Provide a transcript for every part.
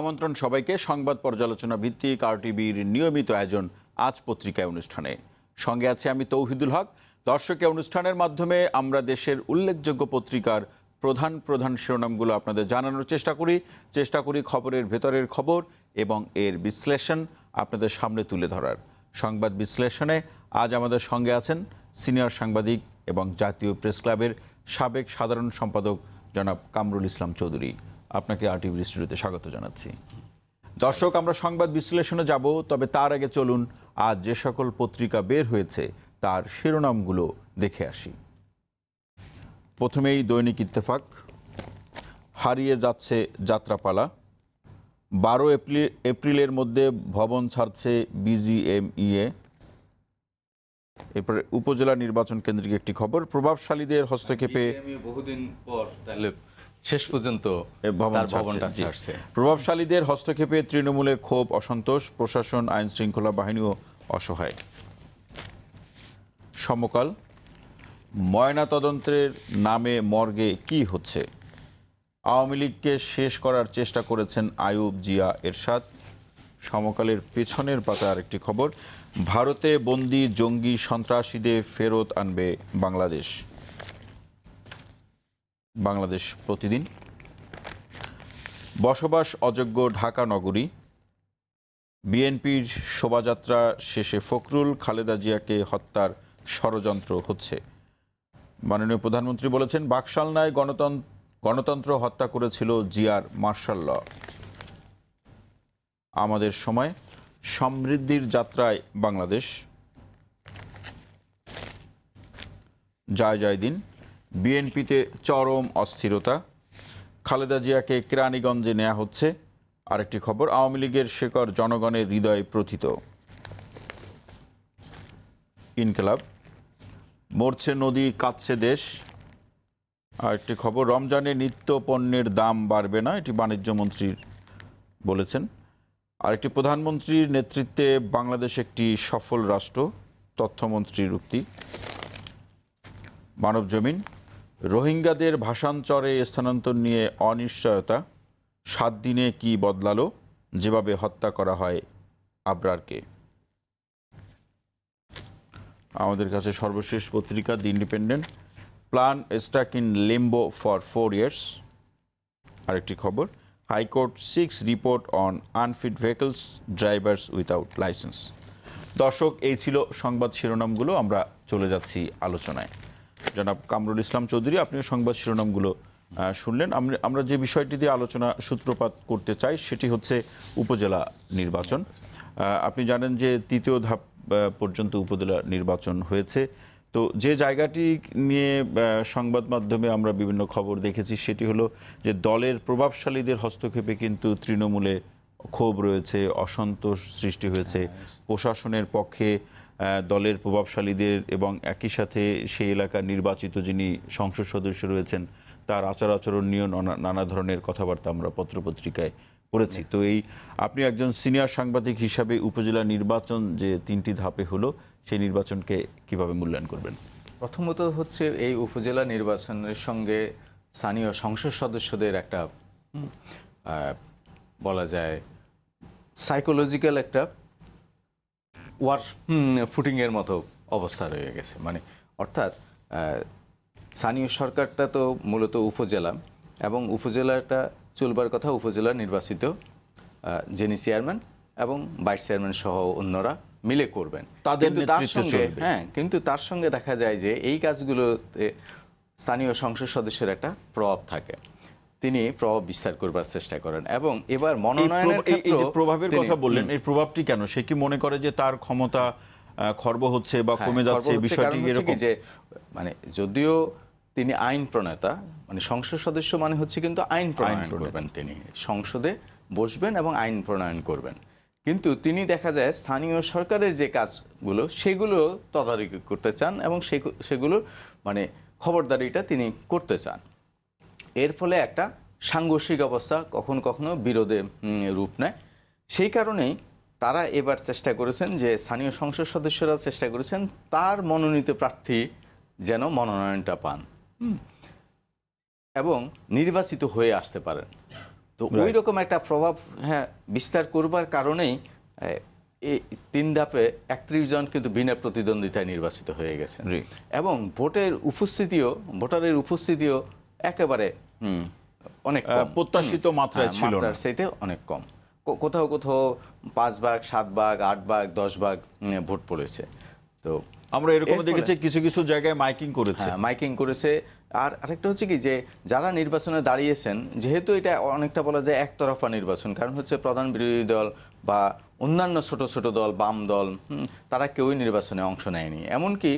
আমন্ত্রণ সবাইকে সংবাদ পর্যালোচনা ভিত্তিক আর টিভির নিয়মিত আয়োজন আজ পত্রিকায় অনুষ্ঠানে সঙ্গে আছে আমি তৌহিদুল হক দর্শকে অনুষ্ঠানের মাধ্যমে আমরা দেশের উল্লেখযোগ্য পত্রিকার প্রধান প্রধান শিরোনামগুলো আপনাদের জানানোর চেষ্টা করি চেষ্টা করি খবরের ভেতরের খবর এবং এর বিশ্লেষণ আপনাদের সামনে তুলে ধরার সংবাদ বিশ্লেষণে আজ আমাদের সঙ্গে আছেন সিনিয়র সাংবাদিক এবং জাতীয় প্রেস ক্লাবের সাবেক সাধারণ সম্পাদক জনাব কামরুল ইসলাম চৌধুরী আপনাকে আরটিভি স্টুডিওতে স্বাগত জানাচ্ছি দর্শক আমরা সংবাদ বিশ্লেষণে যাব তবে তার আগে চলুন আজ যে সকল পত্রিকা বের হয়েছে তার শিরোনামগুলো দেখে আসি প্রথমেই দৈনিক ইত্তেফাক হারিয়ে যাচ্ছে যাত্রাপালা বারো এপ্রিল এপ্রিলের মধ্যে ভবন ছাড়ছে বিজিএমইএ এরপরে উপজেলা নির্বাচন কেন্দ্রিক একটি খবর প্রভাবশালীদের হস্তক্ষেপে বহুদিন পর তাহলে শেষ পর্যন্ত প্রভাবশালীদের হস্তক্ষেপে তৃণমূলে ক্ষোভ অসন্তোষ প্রশাসন আইন শৃঙ্খলা বাহিনীও অসহায় সমকাল ময়নাতদন্তের নামে মর্গে কি হচ্ছে আওয়ামী লীগকে শেষ করার চেষ্টা করেছেন আয়ুব জিয়া এরশাদ সমকালের পেছনের পাতা আরেকটি খবর ভারতে বন্দি জঙ্গি সন্ত্রাসীদের ফেরত আনবে বাংলাদেশ বাংলাদেশ প্রতিদিন বসবাস অযোগ্য ঢাকা নগরী বিএনপির শোভাযাত্রা শেষে ফখরুল খালেদা জিয়াকে হত্যার ষড়যন্ত্র হচ্ছে মাননীয় প্রধানমন্ত্রী বলেছেন বাকশালনায় গণতন্ত্র গণতন্ত্র হত্যা করেছিল জিয়ার মার্শাল ল আমাদের সময় সমৃদ্ধির যাত্রায় বাংলাদেশ জয় জয় দিন বিএনপিতে চরম অস্থিরতা খালেদা জিয়াকে কেরানীগঞ্জে নেওয়া হচ্ছে আরেকটি খবর আওয়ামী লীগের শেকর জনগণের হৃদয়ে প্রথিত ইনকলাব মরছে নদী কাঁদছে দেশ আরেকটি খবর রমজানে নিত্য পণ্যের দাম বাড়বে না এটি বাণিজ্য মন্ত্রী বলেছেন আরেকটি প্রধানমন্ত্রীর নেতৃত্বে বাংলাদেশ একটি সফল রাষ্ট্র তথ্যমন্ত্রীর উক্তি মানব জমিন রোহিঙ্গাদের ভাষান্তরে স্থানান্তর নিয়ে অনিশ্চয়তা সাত দিনে কি বদলালো যেভাবে হত্যা করা হয় আবরারকে আমাদের কাছে সর্বশেষ পত্রিকা the independent plan stuck in limbo for four years আরেকটি খবর high court seeks report on unfit vehicles drivers without licence দর্শক এই ছিল সংবাদ শিরোনামগুলো আমরা চলে যাচ্ছি আলোচনায় জনাব কামরুল ইসলাম চৌধুরী আপনিও সংবাদ শিরোনামগুলো শুনলেন আমরা যে বিষয়টি দিয়ে আলোচনা সূত্রপাত করতে চাই সেটি হচ্ছে উপজেলা নির্বাচন আপনি জানেন যে তৃতীয় ধাপ পর্যন্ত উপজেলা নির্বাচন হয়েছে তো যে জায়গাটি নিয়ে সংবাদ মাধ্যমে আমরা বিভিন্ন খবর দেখেছি সেটি হলো যে দলের প্রভাবশালীদের হস্তক্ষেপে কিন্তু তৃণমূলে ক্ষোভ রয়েছে অসন্তোষ সৃষ্টি হয়েছে হ্যাঁ, হ্যাঁ। প্রশাসনের পক্ষে দলের প্রভাবশালীদের এবং একই সাথে সেই এলাকার নির্বাচিত যিনি সংসদ সদস্য রয়েছেন তার আচার আচরণ নিয়ে নানা ধরনের কথাবার্তা আমরা পত্রপত্রিকায় করেছি তো এই আপনি একজন সিনিয়র সাংবাদিক হিসাবে উপজেলা নির্বাচন যে তিনটি ধাপে হলো সেই নির্বাচনকে কিভাবে মূল্যায়ন করবেন প্রথমত হচ্ছে এই উপজেলা নির্বাচনের সঙ্গে স্থানীয় সংসদ সদস্যদের একটা বলা যায় সাইকোলজিক্যাল একটা ওয়ার ফুটিংয়ের মতো অবস্থা রয়ে গেছে মানে অর্থাৎ স্থানীয় সরকারটা তো মূলত উপজেলা এবং উপজেলাটা চলবার কথা উপজেলা নির্বাচিত যিনি চেয়ারম্যান এবং ভাইস চেয়ারম্যান সহ অন্যরা মিলে করবেন তাদের তার সঙ্গে হ্যাঁ কিন্তু তার সঙ্গে দেখা যায় যে এই কাজগুলোতে স্থানীয় সংসদ সদস্যের একটা প্রভাব থাকে তিনি প্রভাব বিস্তার করবার চেষ্টা করেন এবং এবার মনোনয়নের প্রভাবের কথা বললেন এই প্রভাবটি কেন সে কি মনে করে যে তার ক্ষমতা খর্ব হচ্ছে বা হ্যাঁ, কমে যাচ্ছে বিষয়টি এরকম যে মানে যদিও তিনি আইন প্রণেতা মানে সংসদ সদস্য মানে হচ্ছে কিন্তু আইন প্রণয়ন করবেন তিনি সংসদে বসবেন এবং আইন প্রণয়ন করবেন কিন্তু তিনি দেখা যায় স্থানীয় সরকারের যে কাজগুলো সেগুলো তদারকি করতে চান এবং সেগুলো মানে খবরদারিটা তিনি করতে চান এর ফলে একটা সাংঘর্ষিক অবস্থা কখন কখনো বিরোধে রূপ নেয় সেই কারণেই তারা এবার চেষ্টা করেছেন যে স্থানীয় সংসদ সদস্যরা চেষ্টা করেছেন তার মনোনীত প্রার্থী যেন মনোনয়নটা পান এবং নির্বাচিত হয়ে আসতে পারেন তো ওই রকম একটা প্রভাব হ্যাঁ বিস্তার করবার কারণেই এই তিন ধাপে একত্রিশ জন কিন্তু বিনা প্রতিদ্বন্দ্বিতায় নির্বাচিত হয়ে গেছেন এবং ভোটের উপস্থিতিও ভোটারের উপস্থিতিও একেবারে অনেক প্রত্যাশিত মাত্রায় হ্যাঁ, ছিল সেইতে অনেক কম কোথাও কোথাও পাঁচ ভাগ সাত ভাগ আট ভাগ দশ ভাগ ভোট পড়েছে তো আমরা এরকম দেখেছি কিছু কিছু জায়গায় মাইকিং করেছে হ্যাঁ, মাইকিং করেছে আর আরেকটা হচ্ছে কি যে যারা নির্বাচনে দাঁড়িয়েছেন যেহেতু এটা অনেকটা বলা যায় একতরফা নির্বাচন কারণ হচ্ছে প্রধান বিরোধী দল বা অন্যান্য ছোট ছোট দল বাম দল তারা কেউই নির্বাচনে অংশ নেয়নি এমনকি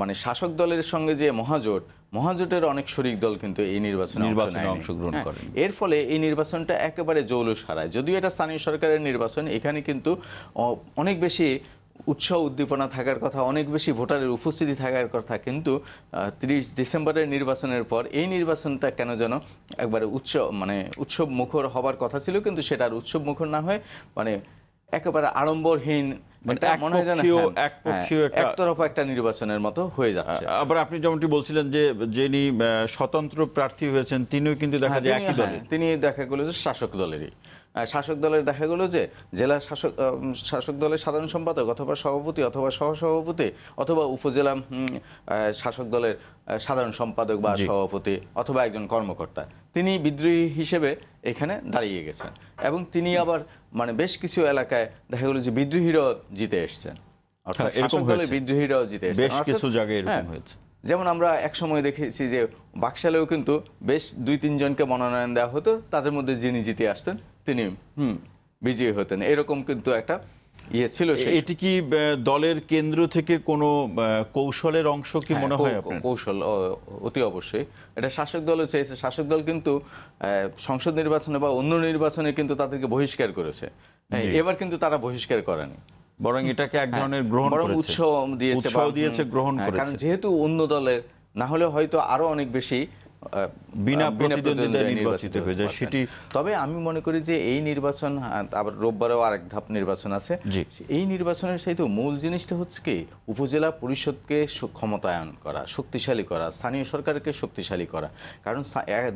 মানে শাসক দলের সঙ্গে যে মহাজোট মহাজোটের অনেক শরিক দল কিন্তু এই নির্বাচনে নির্বাচনে অংশগ্রহণ হ্যাঁ, করে এর ফলে এই নির্বাচনটা একেবারে জৌলুস হারায় যদিও এটা স্থানীয় সরকারের নির্বাচন এখানে কিন্তু অনেক বেশি উৎসাহ উদ্দীপনা থাকার কথা অনেক বেশি ভোটারের উপস্থিতি থাকার কথা কিন্তু তিরিশ ডিসেম্বরের নির্বাচনের পর এই নির্বাচনটা কেন যেন একবারে উচ্চ মানে উৎসব মুখর হবার কথা ছিল কিন্তু সেটার উৎসব মুখর না হয়ে মানে একেবারে আড়ম্বরহীন মানে হ্যাঁ, যেমনটি বলছিলেন যে যিনি স্বতন্ত্র প্রার্থী হয়েছেন হ্যাঁ, হ্যাঁ, তিনি দেখা দেখা যে শাসক দলের সাধারণ সম্পাদক অথবা সভাপতি অথবা সহসভাপতি অথবা উপজেলা শাসক দলের সাধারণ সম্পাদক বা সভাপতি অথবা একজন কর্মকর্তা তিনি বিদ্রোহী হিসেবে এখানে দাঁড়িয়ে গেছেন এবং তিনি আবার মানে বেশ কিছু এলাকায় দেখা গেল যে বিদ্রোহীরাও জিতে এসছেন অর্থাৎ হ্যাঁ, বিদ্রোহীরাও জিতে বেশ কিছু জায়গায় এরকম হ্যাঁ, হয়েছে যেমন আমরা এক সময় দেখেছি যে বাকশালেও কিন্তু বেশ দুই তিনজনকে মনোনয়ন দেওয়া হতো তাদের মধ্যে যিনি জিতে আসতেন তিনি হুম বিজয়ী হতেন এরকম কিন্তু একটা ইয়ে ছিল এটি কি দলের কেন্দ্র থেকে কৌশলের অংশ কি হ্যাঁ, মনে হয় কৌশল অতি অবশ্যই এটা শাসক দলও চেয়েছে শাসক দল কিন্তু সংসদ নির্বাচনে বা অন্য নির্বাচনে কিন্তু তাদেরকে বহিষ্কার করেছে এবার কিন্তু তারা বহিষ্কার করেনি বরং এটাকে এক হ্যাঁ, ধরনের গ্রহণ বরং উৎসাহ দিয়েছে দিয়েছে গ্রহণ হ্যাঁ, কারণ যেহেতু অন্য দলের না হলে হয়তো আরো অনেক বেশি বিনা নির্বাচিত হয়ে যায় সেটি তবে আমি মনে করি যে এই নির্বাচন আবার আরেক ধাপ নির্বাচন আছে এই নির্বাচনের মূল জিনিসটা হচ্ছে কি উপজেলা পরিষদকে ক্ষমতায়ন করা শক্তিশালী করা স্থানীয় সরকারকে শক্তিশালী করা কারণ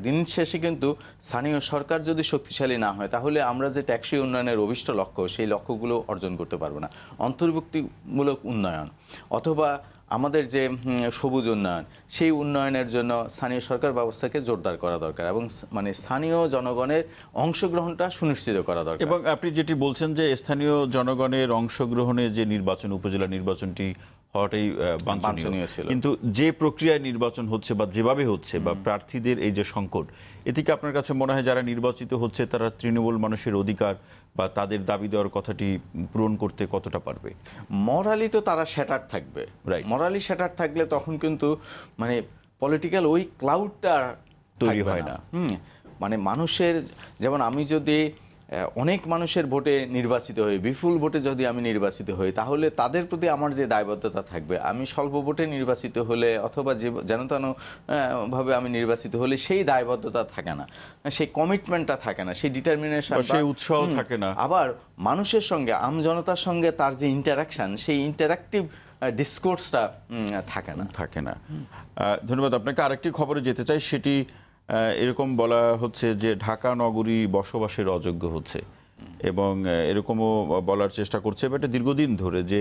দিন শেষে কিন্তু স্থানীয় সরকার যদি শক্তিশালী না হয় তাহলে আমরা যে ট্যাক্সি উন্নয়নের অভিষ্ট লক্ষ্য সেই লক্ষ্যগুলো অর্জন করতে পারবো না অন্তর্ভুক্তিমূলক উন্নয়ন অথবা আমাদের যে সবুজ উন্নয়ন সেই উন্নয়নের জন্য স্থানীয় সরকার ব্যবস্থাকে জোরদার করা দরকার এবং মানে স্থানীয় জনগণের অংশগ্রহণটা সুনিশ্চিত করা দরকার এবং আপনি যেটি বলছেন যে স্থানীয় জনগণের অংশগ্রহণে যে নির্বাচন উপজেলা নির্বাচনটি হওয়াটাই বাঞ্ছনীয় ছিল কিন্তু যে প্রক্রিয়ায় নির্বাচন হচ্ছে বা যেভাবে হচ্ছে বা প্রার্থীদের এই যে সংকট এদিকে আপনার কাছে মনে হয় যারা নির্বাচিত হচ্ছে তারা তৃণমূল মানুষের অধিকার বা তাদের দাবি দেওয়ার কথাটি পূরণ করতে কতটা পারবে মরালি তো তারা শ্যাটার থাকবে রাইট মরালি শ্যাটার থাকলে তখন কিন্তু মানে পলিটিক্যাল ওই ক্লাউডটা তৈরি হয় না হুম মানে মানুষের যেমন আমি যদি অনেক মানুষের ভোটে নির্বাচিত হই বিপুল ভোটে যদি আমি নির্বাচিত হই তাহলে তাদের প্রতি আমার যে দায়বদ্ধতা থাকবে আমি স্বল্প ভোটে নির্বাচিত হলে অথবা যে যেন তেন ভাবে আমি নির্বাচিত হলে সেই দায়বদ্ধতা থাকে না সেই কমিটমেন্টটা থাকে না সেই ডিটারমিনেশন সেই উৎসাহ থাকে না আবার মানুষের সঙ্গে আমজনতার সঙ্গে তার যে ইন্টারাকশান সেই ইন্টারাকটিভ ডিসকোর্সটা থাকে না থাকে না ধন্যবাদ আপনাকে আরেকটি খবরে যেতে চাই সেটি এরকম বলা হচ্ছে যে ঢাকা নগরী বসবাসের অযোগ্য হচ্ছে এবং এরকমও বলার চেষ্টা করছে বা এটা দীর্ঘদিন ধরে যে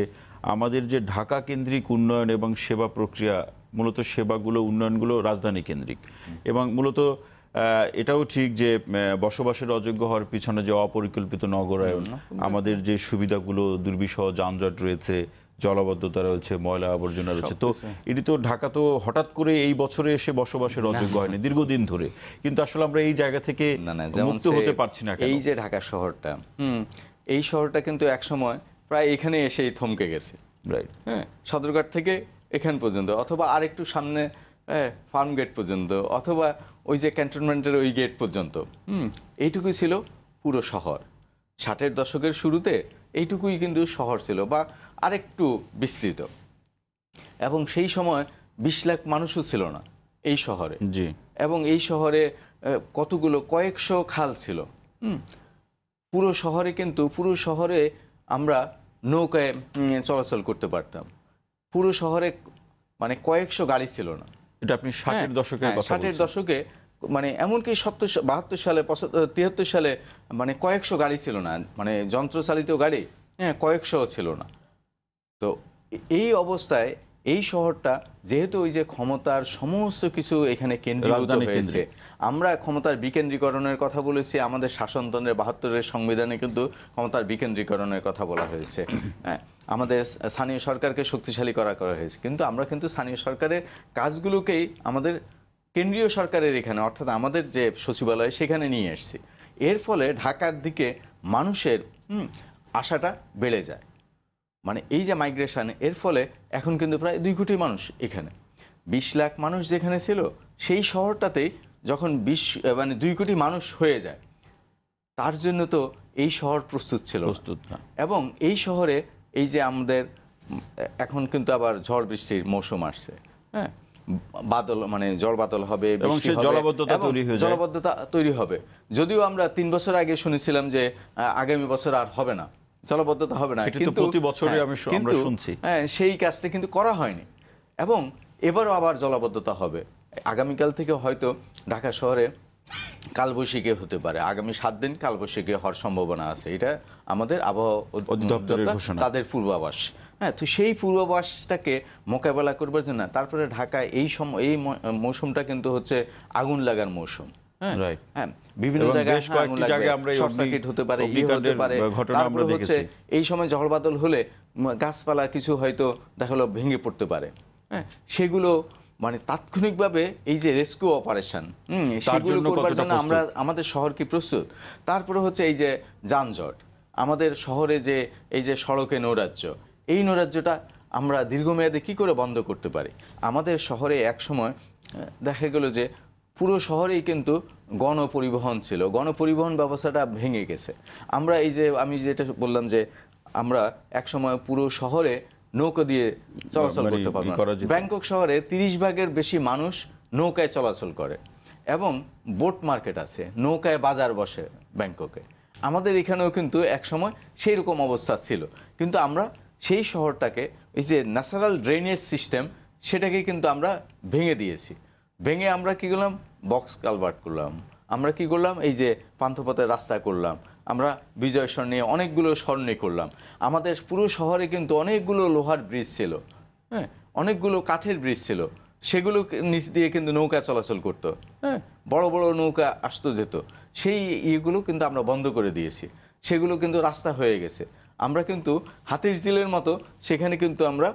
আমাদের যে ঢাকা কেন্দ্রিক উন্নয়ন এবং সেবা প্রক্রিয়া মূলত সেবাগুলো উন্নয়নগুলো রাজধানী কেন্দ্রিক এবং মূলত এটাও ঠিক যে বসবাসের অযোগ্য হওয়ার পিছনে যে অপরিকল্পিত নগরায়ন আমাদের যে সুবিধাগুলো দুর্বিষহ যানজট রয়েছে জলাবদ্ধতা রয়েছে ময়লা আবর্জনা রয়েছে তো এটি তো ঢাকা তো হঠাৎ করে এই বছরে এসে বসবাসের অযোগ্য হয়নি দীর্ঘদিন ধরে কিন্তু আসলে আমরা এই জায়গা থেকে মুক্ত হতে পারছি না এই যে ঢাকা শহরটা এই শহরটা কিন্তু একসময় প্রায় এখানে এসেই থমকে গেছে রাইট হ্যাঁ সদরঘাট থেকে এখান পর্যন্ত অথবা আর একটু সামনে হ্যাঁ ফার্ম গেট পর্যন্ত অথবা ওই যে ক্যান্টনমেন্টের ওই গেট পর্যন্ত হুম এইটুকুই ছিল পুরো শহর ষাটের দশকের শুরুতে এইটুকুই কিন্তু শহর ছিল বা আরেকটু বিস্তৃত এবং সেই সময় বিশ লাখ মানুষও ছিল না এই শহরে জি এবং এই শহরে কতগুলো কয়েকশো খাল ছিল পুরো শহরে কিন্তু পুরো শহরে আমরা নৌকায় চলাচল করতে পারতাম পুরো শহরে মানে কয়েকশো গাড়ি ছিল না এটা আপনি ষাটের হ্যাঁ, দশকে হ্যাঁ, ষাটের দশকে মানে এমনকি সত্তর বাহাত্তর সালে তিয়াত্তর সালে মানে কয়েকশো গাড়ি ছিল না মানে যন্ত্রচালিত গাড়ি হ্যাঁ কয়েকশো ছিল না তো এই অবস্থায় এই শহরটা যেহেতু ওই যে ক্ষমতার সমস্ত কিছু এখানে কেন্দ্রীভূত হয়েছে আমরা ক্ষমতার বিকেন্দ্রীকরণের কথা বলেছি আমাদের শাসনতন্ত্রের বাহাত্তরের সংবিধানে কিন্তু ক্ষমতার বিকেন্দ্রীকরণের কথা বলা হয়েছে হ্যাঁ আমাদের স্থানীয় সরকারকে শক্তিশালী করা করা হয়েছে কিন্তু আমরা কিন্তু স্থানীয় সরকারের কাজগুলোকেই আমাদের কেন্দ্রীয় সরকারের এখানে অর্থাৎ আমাদের যে সচিবালয় সেখানে নিয়ে এসছি এর ফলে ঢাকার দিকে মানুষের আশাটা বেড়ে যায় মানে এই যে মাইগ্রেশান এর ফলে এখন কিন্তু প্রায় দুই কোটি মানুষ এখানে বিশ লাখ মানুষ যেখানে ছিল সেই শহরটাতেই যখন বিশ মানে দুই কোটি মানুষ হয়ে যায় তার জন্য তো এই শহর প্রস্তুত ছিল প্রস্তুত না এবং এই শহরে এই যে আমাদের এখন কিন্তু আবার ঝড় বৃষ্টির মৌসুম আসছে হ্যাঁ বাদল মানে জল বাতল হবে এবং জলবদ্ধতা তৈরি হয়ে জলবদ্ধতা তৈরি হবে যদিও আমরা তিন বছর আগে শুনেছিলাম যে আগামী বছর আর হবে না জলবদ্ধতা হবে না কিন্তু প্রতি বছরই হ্যাঁ, আমি আমরা শুনছি হ্যাঁ সেই কাজটা কিন্তু করা হয়নি এবং এবারও আবার জলবদ্ধতা হবে আগামীকাল থেকে হয়তো ঢাকা শহরে কালবৈশাখী হতে পারে আগামী সাত দিন কালবৈশাখী হওয়ার সম্ভাবনা আছে এটা আমাদের আবহাওয়া তাদের পূর্বাভাস হ্যাঁ তো সেই পূর্বাভাসটাকে মোকাবেলা করবার জন্য তারপরে ঢাকায় এই সম এই মৌসুমটা কিন্তু হচ্ছে আগুন লাগার মৌসুম হ্যাঁ, হ্যাঁ। বিভিন্ন হ্যাঁ, এই সময় ঝড় বাদল হলে গাছপালা কিছু হয়তো দেখা হলো ভেঙে পড়তে পারে সেগুলো মানে তাৎক্ষণিকভাবে এই যে রেস্কিউ অপারেশন সেগুলো করবার জন্য আমরা আমাদের শহর কি প্রস্তুত তারপরে হচ্ছে এই যে যানজট আমাদের শহরে যে এই যে সড়কে নৈরাজ্য এই নৈরাজ্যটা আমরা দীর্ঘমেয়াদে কি করে বন্ধ করতে পারি আমাদের শহরে এক সময় দেখা গেল যে পুরো শহরেই কিন্তু গণপরিবহন ছিল গণপরিবহন ব্যবস্থাটা ভেঙে গেছে আমরা এই যে আমি যেটা বললাম যে আমরা একসময় পুরো শহরে নৌকা দিয়ে চলাচল করতে পারবো ব্যাংকক শহরে তিরিশ ভাগের বেশি মানুষ নৌকায় চলাচল করে এবং বোট মার্কেট আছে নৌকায় বাজার বসে ব্যাংককে আমাদের এখানেও কিন্তু একসময় সেই রকম অবস্থা ছিল কিন্তু আমরা সেই শহরটাকে এই যে ন্যাচারাল ড্রেনেজ সিস্টেম সেটাকে কিন্তু আমরা ভেঙে দিয়েছি ভেঙে আমরা কি করলাম বক্স কালভার্ট করলাম আমরা কি করলাম এই যে পান্থপথের রাস্তা করলাম আমরা বিজয় স্বর্ণে অনেকগুলো স্বর্ণে করলাম আমাদের পুরো শহরে কিন্তু অনেকগুলো লোহার ব্রিজ ছিল হ্যাঁ অনেকগুলো কাঠের ব্রিজ ছিল সেগুলো নিচ দিয়ে কিন্তু নৌকা চলাচল করতো হ্যাঁ বড় বড় নৌকা আসতো যেত সেই ইয়েগুলো কিন্তু আমরা বন্ধ করে দিয়েছি সেগুলো কিন্তু রাস্তা হয়ে গেছে আমরা কিন্তু হাতির জিলের মতো সেখানে কিন্তু আমরা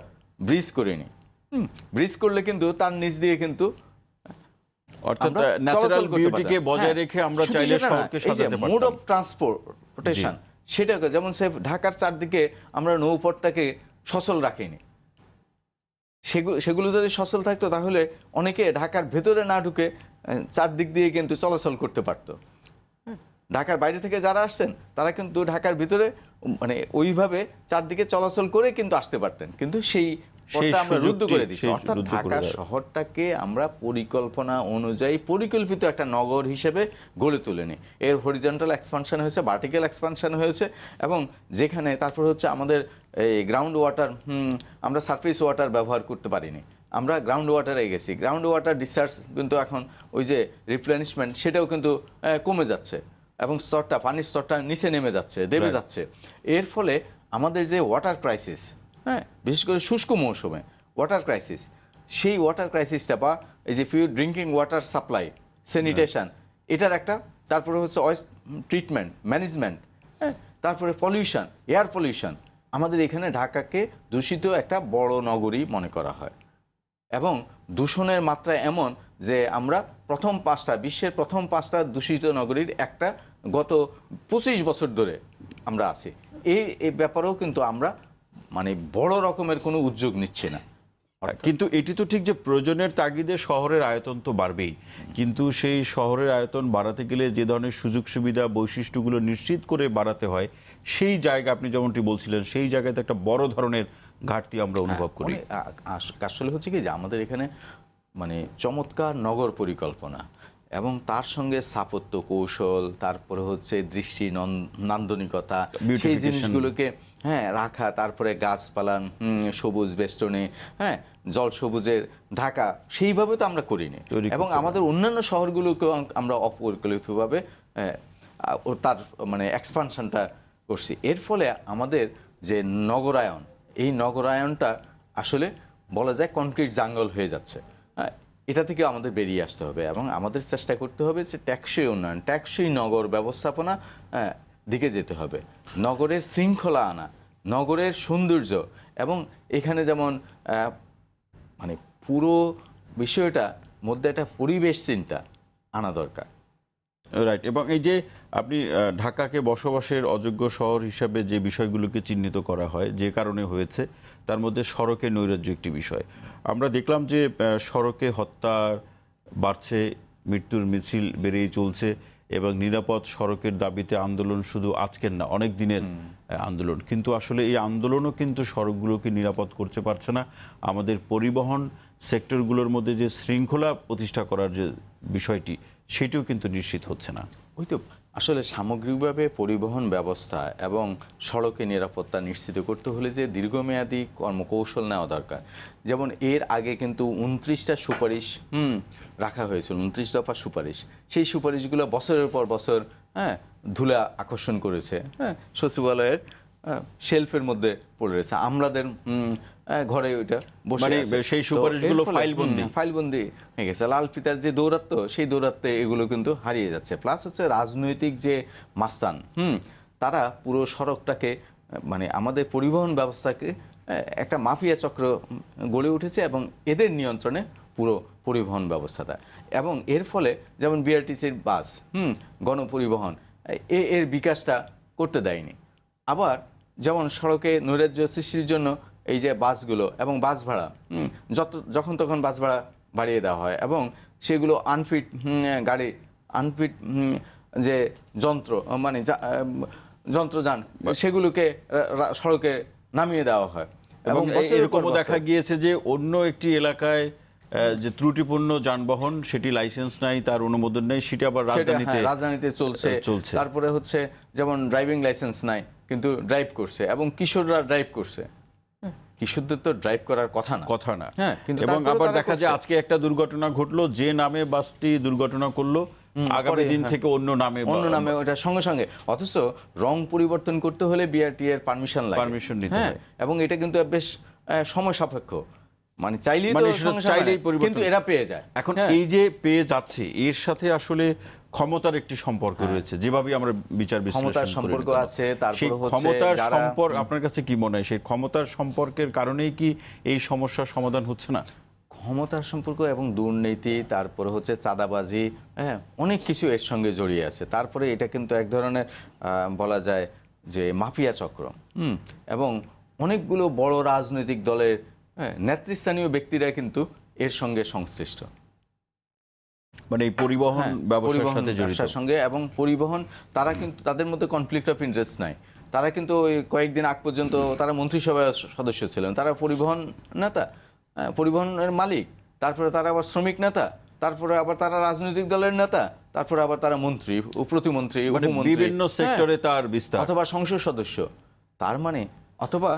ব্রিজ করিনি ব্রিজ করলে কিন্তু তার নিচ দিয়ে কিন্তু অর্থাৎ ন্যাচারাল বিউটিকে বজায় হ্যাঁ। রেখে আমরা চাইলে শহরকে সাজাতে পারি মোড অফ ট্রান্সপোর্টেশন সেটাকে যেমন সে ঢাকার চারদিকে আমরা নৌপথটাকে সচল রাখিনি সেগুলো যদি সচল থাকতো তাহলে অনেকে ঢাকার ভেতরে না ঢুকে চারদিক দিয়ে কিন্তু চলাচল করতে পারতো ঢাকার বাইরে থেকে যারা আসছেন তারা কিন্তু ঢাকার ভিতরে মানে ওইভাবে চারদিকে চলাচল করে কিন্তু আসতে পারতেন কিন্তু সেই রুদ্ধ করে দিচ্ছি অর্থাৎ ঢাকা শহরটাকে আমরা পরিকল্পনা অনুযায়ী পরিকল্পিত একটা নগর হিসেবে গড়ে তুলেনি এর হরিজন্টাল এক্সপানশন হয়েছে ভার্টিক্যাল এক্সপানশন হয়েছে এবং যেখানে তারপর হচ্ছে আমাদের এই গ্রাউন্ড ওয়াটার আমরা সারফেস ওয়াটার ব্যবহার করতে পারিনি আমরা গ্রাউন্ড ওয়াটারে গেছি গ্রাউন্ড ওয়াটার ডিসচার্জ কিন্তু এখন ওই যে রিপ্লেনিশমেন্ট সেটাও কিন্তু কমে যাচ্ছে এবং স্তরটা পানির স্তরটা নিচে নেমে যাচ্ছে দেবে যাচ্ছে এর ফলে আমাদের যে ওয়াটার ক্রাইসিস হ্যাঁ বিশেষ করে শুষ্ক মৌসুমে ওয়াটার ক্রাইসিস সেই ওয়াটার ক্রাইসিসটা বা এই যে pure drinking water supply sanitation এটার একটা তারপরে হচ্ছে অয়েস ট্রিটমেন্ট ম্যানেজমেন্ট হ্যাঁ তারপরে পলিউশন এয়ার পলিউশন আমাদের এখানে ঢাকাকে দূষিত একটা বড় নগরী মনে করা হয় এবং দূষণের মাত্রা এমন যে আমরা প্রথম পাঁচটা বিশ্বের প্রথম পাঁচটা দূষিত নগরীর একটা গত পঁচিশ বছর ধরে আমরা আছি এই ব্যাপারেও কিন্তু আমরা মানে বড় রকমের কোনো উদ্যোগ নিচ্ছে না কিন্তু এটি তো ঠিক যে প্রয়োজনের তাগিদে শহরের আয়তন তো বাড়বেই কিন্তু সেই শহরের আয়তন বাড়াতে গেলে যে ধরনের সুযোগ সুবিধা বৈশিষ্ট্যগুলো নিশ্চিত করে বাড়াতে হয় সেই জায়গা আপনি যেমনটি বলছিলেন সেই জায়গাতে একটা বড় ধরনের ঘাটতি আমরা হ্যাঁ, অনুভব করি মানে আসলে হচ্ছে কি যে আমাদের এখানে মানে চমৎকার নগর পরিকল্পনা এবং তার সঙ্গে স্থাপত্য কৌশল তারপরে হচ্ছে দৃষ্টি নান্দনিকতা সেই জিনিসগুলোকে হ্যাঁ রাখা তারপরে গাছপালা সবুজ বেষ্টনে হ্যাঁ জল সবুজের ঢাকা সেইভাবে তো আমরা করিনি এবং আমাদের অন্যান্য শহরগুলোকেও আমরা অপরিকল্পিতভাবে তার মানে এক্সপানশানটা করছি এর ফলে আমাদের যে নগরায়ন এই নগরায়নটা আসলে বলা যায় কনক্রিট জাঙ্গল হয়ে যাচ্ছে হ্যাঁ এটা থেকে আমাদের বেরিয়ে আসতে হবে এবং আমাদের চেষ্টা করতে হবে যে ট্যাক্সই উন্নয়ন ট্যাক্সই নগর ব্যবস্থাপনা দিকে যেতে হবে নগরের শৃঙ্খলা আনা নগরের সৌন্দর্য এবং এখানে যেমন মানে পুরো বিষয়টা মধ্যে একটা পরিবেশ চিন্তা আনা দরকার রাইট এবং এই যে আপনি ঢাকাকে বসবাসের অযোগ্য শহর হিসাবে যে বিষয়গুলোকে চিহ্নিত করা হয় যে কারণে হয়েছে তার মধ্যে সড়কে নৈরাজ্য একটি বিষয় আমরা দেখলাম যে সড়কে হত্যা বাড়ছে মৃত্যুর মিছিল বেড়েই চলছে এবং নিরাপদ সড়কের দাবিতে আন্দোলন শুধু আজকের না অনেক দিনের আন্দোলন কিন্তু আসলে এই আন্দোলনও কিন্তু সড়কগুলোকে নিরাপদ করতে পারছে না আমাদের পরিবহন সেক্টরগুলোর মধ্যে যে শৃঙ্খলা প্রতিষ্ঠা করার যে বিষয়টি সেটিও কিন্তু নিশ্চিত হচ্ছে না ওই তো আসলে সামগ্রিকভাবে পরিবহন ব্যবস্থা এবং সড়কে নিরাপত্তা নিশ্চিত করতে হলে যে দীর্ঘমেয়াদী কর্মকৌশল নেওয়া দরকার যেমন এর আগে কিন্তু উনত্রিশটা সুপারিশ হুম রাখা হয়েছিল উনত্রিশ দফা সুপারিশ সেই সুপারিশগুলো বছরের পর বছর হ্যাঁ ধুলা আকর্ষণ করেছে হ্যাঁ সচিবালয়ের শেলফের মধ্যে পড়ে রয়েছে আমরাদের ঘরে ওইটা মানে সেই সুপারিশগুলো ফাইলবন্দি ফাইলবন্দি হয়ে গেছে লাল পিতার যে দৌরাত্ম সেই দৌরাত্মে এগুলো কিন্তু হারিয়ে যাচ্ছে প্লাস হচ্ছে রাজনৈতিক যে মাস্তান হুম তারা পুরো সড়কটাকে মানে আমাদের পরিবহন ব্যবস্থাকে একটা মাফিয়া চক্র গড়ে উঠেছে এবং এদের নিয়ন্ত্রণে পুরো পরিবহন ব্যবস্থাটা এবং এর ফলে যেমন বিআরটিসির বাস হুম গণপরিবহন এ এর বিকাশটা করতে দেয়নি আবার যেমন সড়কে নৈরাজ্য সৃষ্টির জন্য এই যে বাসগুলো এবং বাস ভাড়া যত যখন তখন বাস ভাড়া বাড়িয়ে দেওয়া হয় এবং সেগুলো আনফিট গাড়ি আনফিট যে যন্ত্র মানে যন্ত্রযান সেগুলোকে সড়কে নামিয়ে দেওয়া হয় এবং এরকমও দেখা গিয়েছে যে অন্য একটি এলাকায় যে ত্রুটিপূর্ণ যানবাহন সেটি লাইসেন্স নাই তার অনুমোদন নেই সেটি আবার হ্যাঁ, রাজধানীতে রাজধানীতে চলছে চলছে তারপরে হচ্ছে যেমন ড্রাইভিং লাইসেন্স নাই কিন্তু ড্রাইভ করছে এবং কিশোররা ড্রাইভ করছে কিশোরদের তো ড্রাইভ করার কথা না কথা না হ্যাঁ, কিন্তু এবং আবার দেখা যায় আজকে একটা দুর্ঘটনা ঘটলো যে নামে বাসটি দুর্ঘটনা করলো আগামী দিন হ্যাঁ। থেকে অন্য নামে অন্য নামে ওটা সঙ্গে সঙ্গে অথচ রং পরিবর্তন করতে হলে বিআরটি এর পারমিশন লাগে পারমিশন নিতে হ্যাঁ, এবং এটা কিন্তু বেশ সময় সাপেক্ষ মানে চাইলেই তো মানে চাইলেই কিন্তু এরা পেয়ে যায় এখন এই যে পেয়ে যাচ্ছে এর সাথে আসলে ক্ষমতার একটি সম্পর্ক হ্যাঁ। রয়েছে যেভাবে আমরা বিচার বিশ্লেষণ সম্পর্ক আছে তারপর ক্ষমতার সম্পর্ক আপনার কাছে কি মনে হয় সেই ক্ষমতার সম্পর্কের কারণেই কি এই সমস্যার সমাধান হচ্ছে না ক্ষমতার সম্পর্ক এবং দুর্নীতি তারপরে হচ্ছে চাঁদাবাজি হ্যাঁ অনেক কিছু এর সঙ্গে জড়িয়ে আছে তারপরে এটা কিন্তু এক ধরনের বলা যায় যে মাফিয়া চক্র হুম এবং অনেকগুলো বড় রাজনৈতিক দলের হ্যাঁ, নেতৃস্থানীয় ব্যক্তিরা কিন্তু এর সঙ্গে সংশ্লিষ্ট মানে এই পরিবহন হ্যাঁ, ব্যবসার সাথে সঙ্গে এবং পরিবহন তারা কিন্তু তাদের মধ্যে কনফ্লিক্ট অফ ইন্টারেস্ট নাই তারা কিন্তু কয়েকদিন আগ পর্যন্ত তারা মন্ত্রিসভার সদস্য ছিলেন তারা পরিবহন নেতা হ্যাঁ, পরিবহনের মালিক তারপরে তারা আবার শ্রমিক নেতা তারপরে আবার তারা রাজনৈতিক দলের নেতা তারপরে আবার তারা মন্ত্রী প্রতিমন্ত্রী মানে বিভিন্ন সেক্টরে হ্যাঁ, তার বিস্তার অথবা সংসদ সদস্য তার মানে অথবা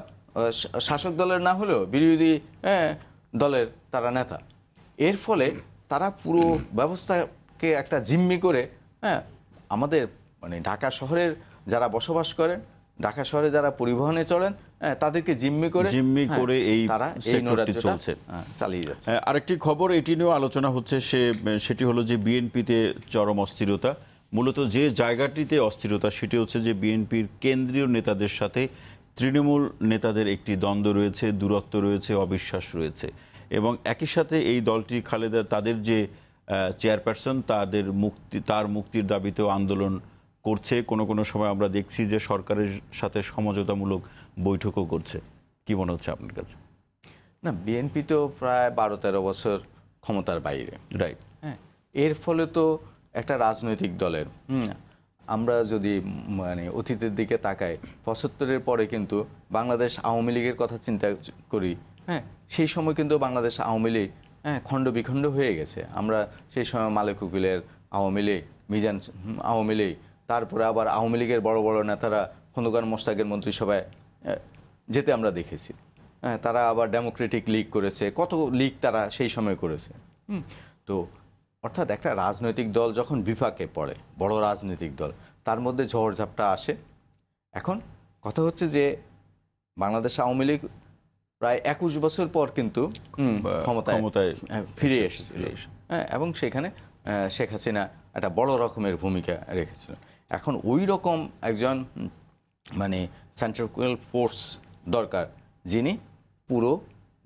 শাসক দলের না হলেও বিরোধী দলের তারা নেতা এর ফলে তারা পুরো ব্যবস্থাকে একটা জিম্মি করে হ্যাঁ আমাদের মানে ঢাকা শহরের যারা বসবাস করেন ঢাকা শহরে যারা পরিবহনে চড়েন হ্যাঁ, তাদেরকে জিম্মি করে জিম্মি হ্যাঁ, করে এই তারা এই চলছে হ্যাঁ, চালিয়ে যাচ্ছে আরেকটি খবর এটি নিয়েও আলোচনা হচ্ছে সে সেটি হলো যে বিএনপিতে চরম অস্থিরতা মূলত যে জায়গাটিতে অস্থিরতা সেটি হচ্ছে যে বিএনপির কেন্দ্রীয় নেতাদের সাথে তৃণমূল নেতাদের একটি দ্বন্দ্ব রয়েছে দূরত্ব রয়েছে অবিশ্বাস রয়েছে এবং একই সাথে এই দলটি খালেদা তাদের যে চেয়ারপারসন তাদের মুক্তি তার মুক্তির দাবিতেও আন্দোলন করছে কোনো কোনো সময় আমরা দেখছি যে সরকারের সাথে সমঝোতামূলক বৈঠকও করছে কি মনে হচ্ছে আপনার কাছে না বিএনপি তো প্রায় বারো তেরো বছর ক্ষমতার বাইরে রাইট হ্যাঁ এর ফলে তো একটা রাজনৈতিক দলের আমরা যদি মানে অতীতের দিকে তাকাই পঁচাত্তরের পরে কিন্তু বাংলাদেশ আওয়ামী লীগের কথা চিন্তা করি হ্যাঁ সেই সময় কিন্তু বাংলাদেশ আওয়ামী লীগ হ্যাঁ খণ্ড বিখণ্ড হয়ে গেছে আমরা সেই সময় উকিলের আওয়ামী লীগ মিজান আওয়ামী লীগ তারপরে আবার আওয়ামী লীগের বড় বড় নেতারা খন্দকার মোস্তাকের মন্ত্রিসভায় যেতে আমরা দেখেছি হ্যাঁ তারা আবার ডেমোক্রেটিক লিগ করেছে কত লিগ তারা সেই সময় করেছে হুম তো অর্থাৎ একটা রাজনৈতিক দল যখন বিপাকে পড়ে বড় রাজনৈতিক দল তার মধ্যে ঝড়ঝাপটা আসে এখন কথা হচ্ছে যে বাংলাদেশ আওয়ামী লীগ প্রায় একুশ বছর পর কিন্তু ক্ষমতায় ফিরে এসেছিল হ্যাঁ, এবং সেখানে শেখ হাসিনা একটা বড় রকমের ভূমিকা রেখেছিল এখন ওই রকম একজন মানে সেন্ট্রাল ফোর্স দরকার যিনি পুরো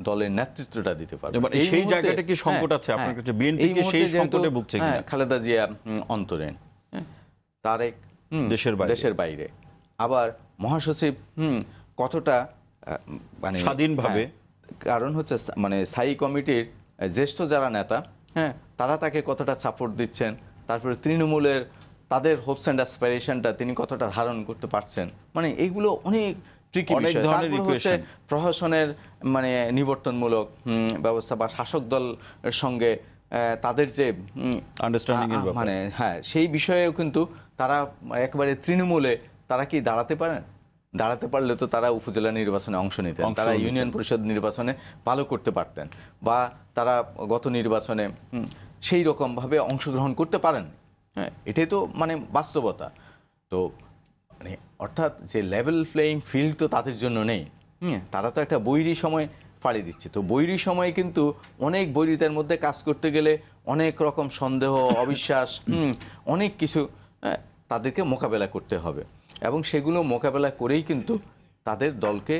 দলের নেতৃত্বটা দিতে পারবে সেই জায়গাটা কি সংকট হ্যাঁ, আছে আপনার হ্যাঁ। কাছে বিএনপি সেই সংকটে ভুগছে কিনা খালেদা জিয়া অন্তরীণ তারেক দেশের দেশের বাইরে আবার মহাসচিব কতটা মানে স্বাধীনভাবে হ্যাঁ, কারণ হচ্ছে মানে স্থায়ী কমিটির জ্যেষ্ঠ যারা নেতা হ্যাঁ তারা তাকে কতটা সাপোর্ট দিচ্ছেন তারপরে তৃণমূলের তাদের হোপস অ্যান্ড অ্যাসপাইরেশনটা তিনি কতটা ধারণ করতে পারছেন মানে এইগুলো অনেক প্রশাসনের মানে নিবর্তনমূলক ব্যবস্থা বা শাসক দল সঙ্গে তাদের যে আন্ডারস্ট্যান্ডিং মানে হ্যাঁ সেই বিষয়েও কিন্তু তারা একবারে তৃণমূলে তারা কি দাঁড়াতে পারেন দাঁড়াতে পারলে তো তারা উপজেলা নির্বাচনে অংশ নিতেন তারা ইউনিয়ন পরিষদ নির্বাচনে ভালো করতে পারতেন বা তারা গত নির্বাচনে সেই রকমভাবে অংশগ্রহণ করতে পারেন হ্যাঁ এটাই তো মানে বাস্তবতা তো মানে অর্থাৎ যে লেভেল প্লেয়িং ফিল্ড তো তাদের জন্য নেই হুম তারা তো একটা বৈরী সময় পাড়ি দিচ্ছে তো বৈরী সময়ে কিন্তু অনেক বৈরিতার মধ্যে কাজ করতে গেলে অনেক রকম সন্দেহ অবিশ্বাস অনেক কিছু হ্যাঁ, তাদেরকে মোকাবেলা করতে হবে এবং সেগুলো মোকাবেলা করেই কিন্তু তাদের দলকে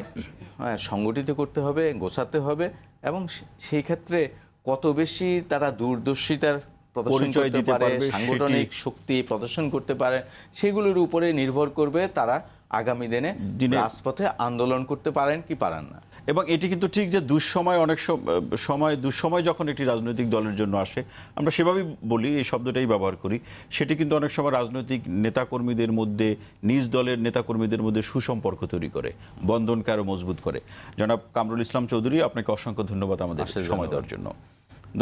হ্যাঁ, সংগঠিত করতে হবে গোছাতে হবে এবং সেই ক্ষেত্রে কত বেশি তারা দূরদর্শিতার পরিচয় দিতে পারে সাংগঠনিক শক্তি প্রদর্শন করতে পারে সেগুলোর উপরে নির্ভর করবে তারা আগামী দিনে রাজপথে আন্দোলন করতে পারেন কি পারেন না এবং এটি কিন্তু ঠিক যে দুঃসময় অনেক সময় দুঃসময় যখন একটি রাজনৈতিক দলের জন্য আসে আমরা সেভাবেই বলি এই শব্দটাই ব্যবহার করি সেটি কিন্তু অনেক সময় রাজনৈতিক নেতাকর্মীদের মধ্যে নিজ দলের নেতাকর্মীদের মধ্যে সুসম্পর্ক তৈরি করে বন্ধনকে আরও মজবুত করে জনাব কামরুল ইসলাম চৌধুরী আপনাকে অসংখ্য ধন্যবাদ আমাদের আচ্ছা, সময় দেওয়ার জন্য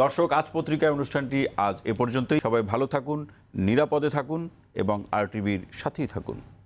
দর্শক আজ পত্রিকায় অনুষ্ঠানটি আজ এ পর্যন্তই সবাই ভালো থাকুন নিরাপদে থাকুন এবং আর টিভির সাথেই থাকুন